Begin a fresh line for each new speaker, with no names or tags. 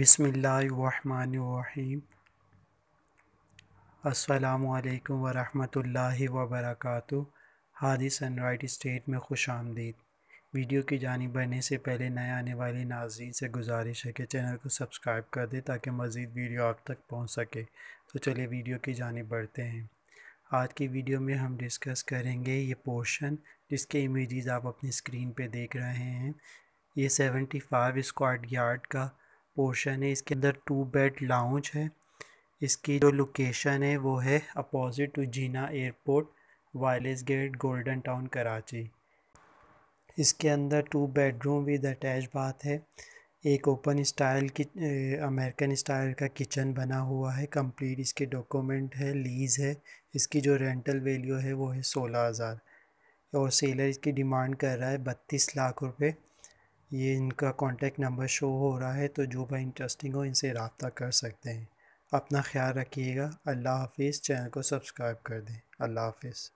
बिसमीम् अल्लाम वरहमतुल्लाहि वबरकातु हादिस right state में खुश आमदीद वीडियो की जानी बढ़ने से पहले नए आने वाले नाजरीन से गुजारिश है कि चैनल को सब्सक्राइब कर दें ताकि मज़ीद वीडियो आप तक पहुँच सके तो चलिए वीडियो की जानी बढ़ते हैं आज की वीडियो में हम डिस्कस करेंगे ये पोर्शन जिसके इमेजेस आप अपनी स्क्रीन पर देख रहे हैं ये सेवेंटी फ़ाइव स्क्वाड यार्ड का पोर्शन है इसके अंदर टू बेड लाउंज है इसकी जो लोकेशन है वो है opposite to Jinnah airport wireless gate golden town Karachi इसके अंदर two bedroom with attach bath है एक ओपन स्टाइल की अमेरिकन स्टाइल का किचन बना हुआ है कंप्लीट इसके डॉक्यूमेंट है लीज़ है इसकी जो रेंटल वैल्यू है वो है सोलह हज़ार और सेलर इसकी डिमांड कर रहा है बत्तीस लाख रुपए ये इनका कॉन्टेक्ट नंबर शो हो रहा है तो जो भाई इंटरेस्टिंग हो इनसे रबता कर सकते हैं अपना ख्याल रखिएगा अल्लाह हाफिज़ चैनल को सब्सक्राइब कर दें अल्लाह हाफिज़